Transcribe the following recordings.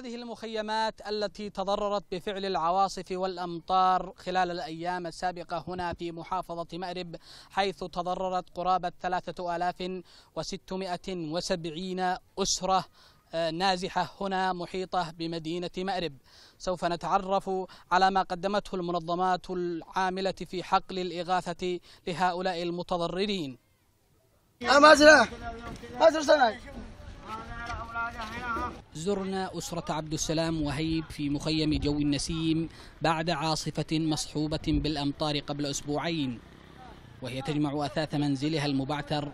هذه المخيمات التي تضررت بفعل العواصف والأمطار خلال الأيام السابقة هنا في محافظة مأرب حيث تضررت قرابة 3670 أسرة آه، نازحة هنا محيطة بمدينة مأرب سوف نتعرف على ما قدمته المنظمات العاملة في حقل الإغاثة لهؤلاء المتضررين أنا أزرع أزرع زرنا أسرة عبد السلام وهيب في مخيم جو النسيم بعد عاصفة مصحوبة بالأمطار قبل أسبوعين وهي تجمع أثاث منزلها المبعثر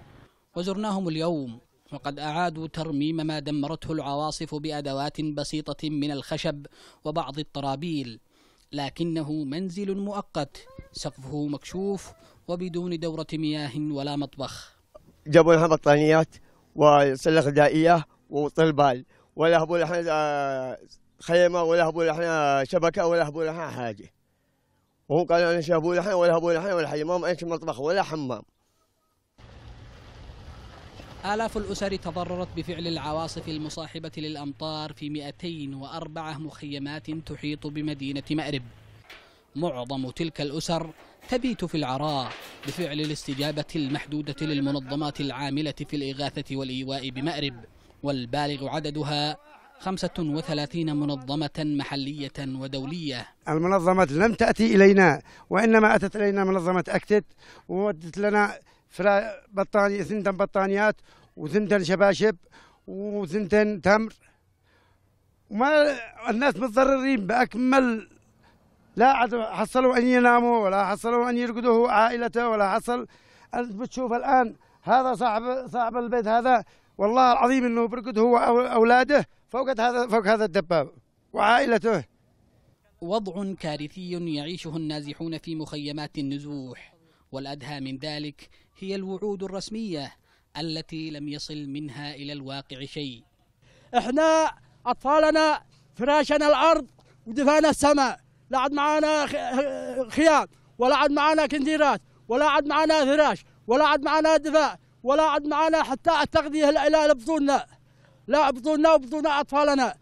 وزرناهم اليوم وقد أعادوا ترميم ما دمرته العواصف بأدوات بسيطة من الخشب وبعض الطرابيل لكنه منزل مؤقت سقفه مكشوف وبدون دورة مياه ولا مطبخ جابوا لها بطانيات وسلخ دائية وطلبال ولا هبوا احنا آه، خيمه ولا هبوا احنا آه، شبكه ولا هبوا احنا آه، حاجه وهم قالوا انا شابوا احنا ولا هبوا احنا ولا حاجه ما عندش مطبخ ولا حمام آلاف الأسر تضررت بفعل العواصف المصاحبة للأمطار في 204 مخيمات تحيط بمدينة مأرب معظم تلك الأسر تبيت في العراء بفعل الاستجابة المحدودة للمنظمات العاملة في الإغاثة والإيواء بمأرب والبالغ عددها 35 منظمة محلية ودولية المنظمات لم تأتي إلينا وإنما أتت إلينا منظمة أكتت وودت لنا بطاني ثنتين بطانيات وثنتين شباشب وثنتين تمر وما الناس متضررين بأكمل لا حصلوا أن يناموا ولا حصلوا أن يرقدوا عائلته ولا حصل أنت بتشوف الآن هذا صاحب صاحب البيت هذا والله العظيم انه بركض هو اولاده فوق هذا فوق هذا الدباب وعائلته وضع كارثي يعيشه النازحون في مخيمات النزوح والادهى من ذلك هي الوعود الرسميه التي لم يصل منها الى الواقع شيء احنا اطفالنا فراشنا الارض ودفانا السماء لا عاد معانا خيام ولا عاد معانا كنديرات ولا عاد معانا فراش ولا عاد معانا دفاع ولا عد معنا حتى التغذية إلى بطوننا لا بطوننا وبطون أطفالنا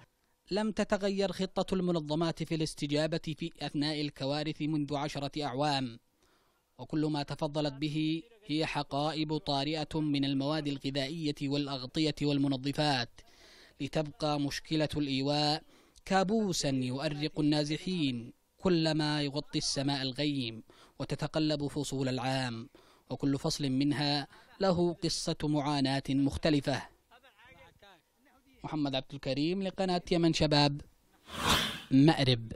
لم تتغير خطة المنظمات في الاستجابة في أثناء الكوارث منذ عشرة أعوام وكل ما تفضلت به هي حقائب طارئة من المواد الغذائية والأغطية والمنظفات لتبقى مشكلة الإيواء كابوسا يؤرق النازحين كلما يغطي السماء الغيم وتتقلب فصول العام وكل فصل منها له قصة معاناة مختلفة محمد عبد الكريم لقناة يمن شباب مأرب